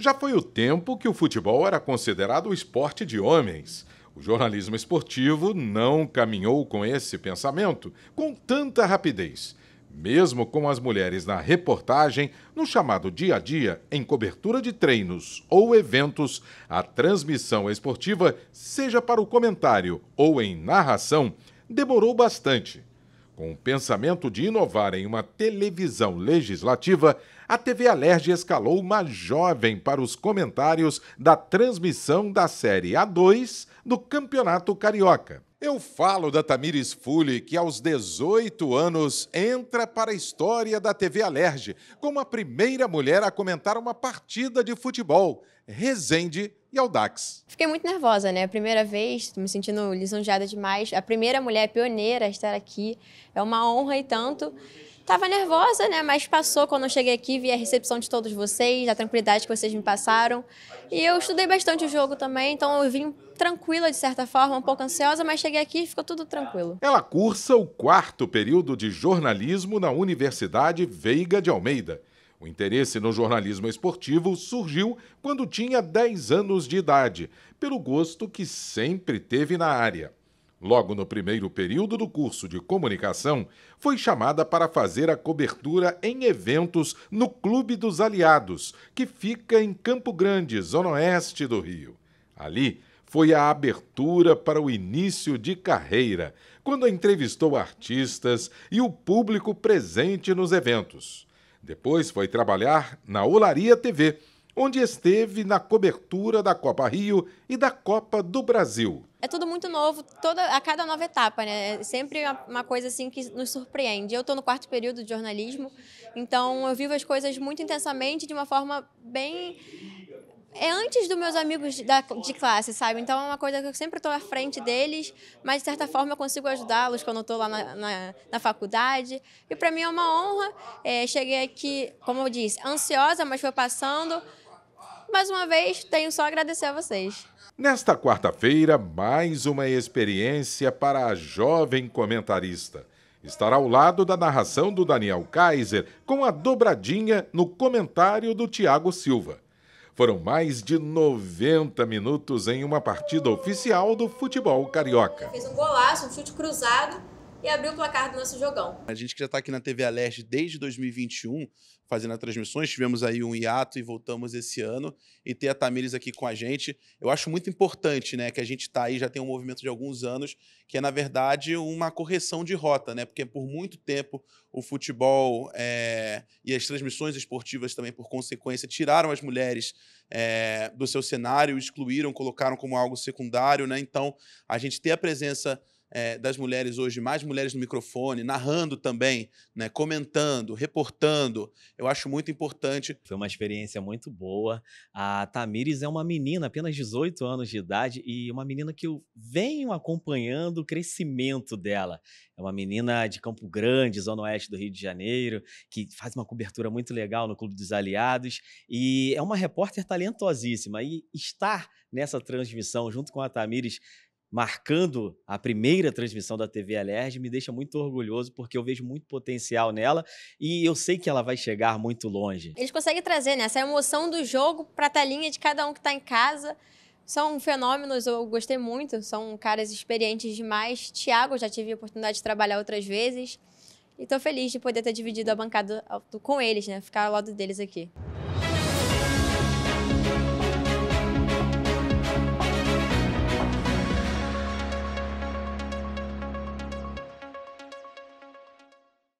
Já foi o tempo que o futebol era considerado o esporte de homens. O jornalismo esportivo não caminhou com esse pensamento com tanta rapidez. Mesmo com as mulheres na reportagem, no chamado dia a dia, em cobertura de treinos ou eventos, a transmissão esportiva, seja para o comentário ou em narração, demorou bastante. Com o pensamento de inovar em uma televisão legislativa, a TV Alerj escalou uma jovem para os comentários da transmissão da Série A2 do Campeonato Carioca. Eu falo da Tamires Fulli, que aos 18 anos entra para a história da TV Alerj como a primeira mulher a comentar uma partida de futebol, Resende e Audax. Fiquei muito nervosa, né? A primeira vez, me sentindo lisonjeada demais. A primeira mulher pioneira a estar aqui. É uma honra e tanto. Tava nervosa, né? Mas passou quando eu cheguei aqui, vi a recepção de todos vocês, a tranquilidade que vocês me passaram. E eu estudei bastante o jogo também, então eu vim tranquila de certa forma, um pouco ansiosa, mas cheguei aqui e ficou tudo tranquilo. Ela cursa o quarto período de jornalismo na Universidade Veiga de Almeida. O interesse no jornalismo esportivo surgiu quando tinha 10 anos de idade, pelo gosto que sempre teve na área logo no primeiro período do curso de comunicação, foi chamada para fazer a cobertura em eventos no Clube dos Aliados, que fica em Campo Grande, zona oeste do Rio. Ali foi a abertura para o início de carreira, quando entrevistou artistas e o público presente nos eventos. Depois foi trabalhar na Olaria TV onde esteve na cobertura da Copa Rio e da Copa do Brasil. É tudo muito novo, toda, a cada nova etapa, né? É sempre uma coisa assim que nos surpreende. Eu estou no quarto período de jornalismo, então eu vivo as coisas muito intensamente, de uma forma bem é antes dos meus amigos da, de classe, sabe? Então é uma coisa que eu sempre estou à frente deles, mas de certa forma eu consigo ajudá-los quando estou lá na, na, na, faculdade. E para mim é uma honra. É, cheguei aqui, como eu disse, ansiosa, mas foi passando mais uma vez, tenho só a agradecer a vocês. Nesta quarta-feira, mais uma experiência para a jovem comentarista. Estará ao lado da narração do Daniel Kaiser, com a dobradinha no comentário do Tiago Silva. Foram mais de 90 minutos em uma partida oficial do futebol carioca. Fez um golaço, um chute cruzado e abriu o placar do nosso jogão. A gente que já está aqui na TV Alerte desde 2021, fazendo as transmissões, tivemos aí um hiato e voltamos esse ano, e ter a Tamires aqui com a gente, eu acho muito importante, né, que a gente está aí, já tem um movimento de alguns anos, que é, na verdade, uma correção de rota, né, porque por muito tempo o futebol é, e as transmissões esportivas também, por consequência, tiraram as mulheres é, do seu cenário, excluíram, colocaram como algo secundário, né, então a gente ter a presença é, das mulheres hoje, mais mulheres no microfone, narrando também, né, comentando, reportando. Eu acho muito importante. Foi uma experiência muito boa. A Tamires é uma menina, apenas 18 anos de idade, e uma menina que eu venho acompanhando o crescimento dela. É uma menina de Campo Grande, Zona Oeste do Rio de Janeiro, que faz uma cobertura muito legal no Clube dos Aliados e é uma repórter talentosíssima. E estar nessa transmissão junto com a Tamires marcando a primeira transmissão da TV Alerj, me deixa muito orgulhoso, porque eu vejo muito potencial nela e eu sei que ela vai chegar muito longe. Eles conseguem trazer né, essa emoção do jogo para a telinha de cada um que está em casa. São fenômenos, eu gostei muito, são caras experientes demais. Tiago, já tive a oportunidade de trabalhar outras vezes. E estou feliz de poder ter dividido a bancada com eles, né? Ficar ao lado deles aqui.